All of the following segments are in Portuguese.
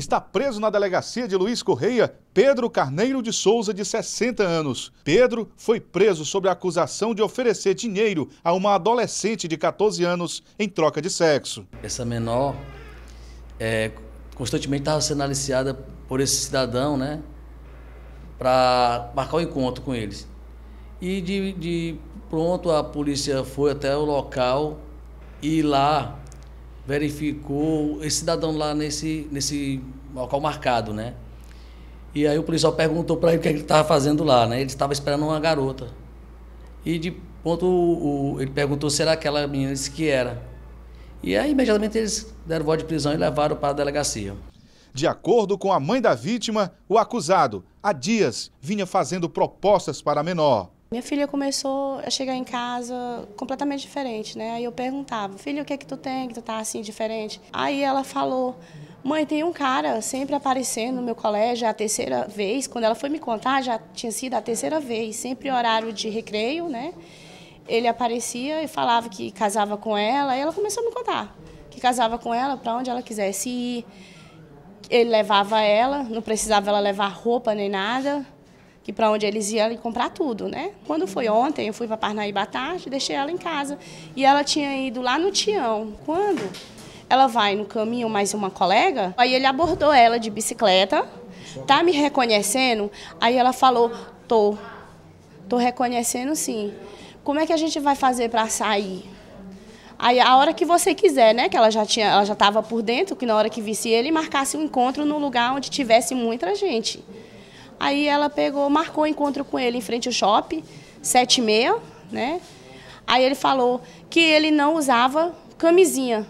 está preso na delegacia de Luiz Correia Pedro Carneiro de Souza, de 60 anos. Pedro foi preso sob a acusação de oferecer dinheiro a uma adolescente de 14 anos em troca de sexo. Essa menor é, constantemente estava sendo aliciada por esse cidadão, né? Para marcar o um encontro com eles. E de, de pronto a polícia foi até o local e lá verificou esse cidadão lá nesse, nesse local marcado, né? E aí o policial perguntou para ele o que, é ele estava fazendo lá, né? Ele estava esperando uma garota. E de ponto o, o, ele perguntou se era aquela menina, disse que era. E aí imediatamente eles deram voz de prisão e levaram para a delegacia. De acordo com a mãe da vítima, o acusado, há dias, vinha fazendo propostas para a menor. Minha filha começou a chegar em casa completamente diferente, né? Aí eu perguntava, filha, o que é que tu tem que tu tá assim diferente? Aí ela falou, Mãe, tem um cara sempre aparecendo no meu colégio, é a terceira vez, quando ela foi me contar, já tinha sido a terceira vez, sempre horário de recreio, né? Ele aparecia e falava que casava com ela, e ela começou a me contar que casava com ela para onde ela quisesse ir. Ele levava ela, não precisava ela levar roupa nem nada que para onde eles iam comprar tudo, né? Quando foi ontem, eu fui para Parnaíba à tarde, deixei ela em casa e ela tinha ido lá no Tião. Quando ela vai no caminho mais uma colega, aí ele abordou ela de bicicleta, tá me reconhecendo? Aí ela falou: "Tô. Tô reconhecendo sim. Como é que a gente vai fazer para sair?" Aí a hora que você quiser, né? Que ela já tinha, ela já estava por dentro, que na hora que visse ele marcasse um encontro num lugar onde tivesse muita gente. Aí ela pegou, marcou o encontro com ele em frente ao shopping, sete e meia, né? Aí ele falou que ele não usava camisinha.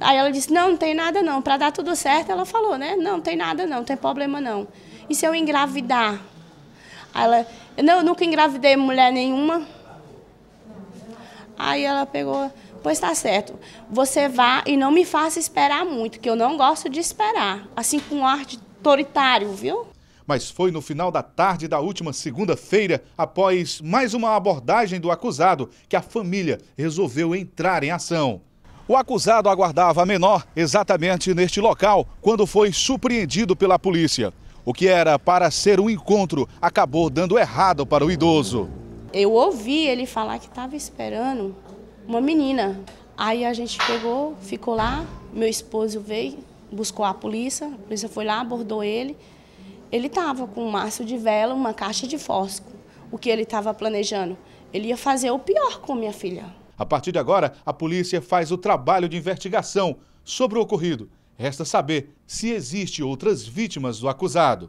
Aí ela disse, não, não tem nada não. Para dar tudo certo, ela falou, né? Não, não tem nada não, não tem problema não. E se eu engravidar? Aí ela, não, eu nunca engravidei mulher nenhuma. Aí ela pegou, pois tá certo. Você vá e não me faça esperar muito, que eu não gosto de esperar. Assim, com um ar autoritário, viu? mas foi no final da tarde da última segunda-feira, após mais uma abordagem do acusado, que a família resolveu entrar em ação. O acusado aguardava a menor exatamente neste local quando foi surpreendido pela polícia. O que era para ser um encontro acabou dando errado para o idoso. Eu ouvi ele falar que estava esperando uma menina. Aí a gente pegou, ficou lá, meu esposo veio, buscou a polícia, a polícia foi lá, abordou ele. Ele estava com um maço de vela, uma caixa de fósforo, o que ele estava planejando. Ele ia fazer o pior com minha filha. A partir de agora, a polícia faz o trabalho de investigação sobre o ocorrido. Resta saber se existe outras vítimas do acusado.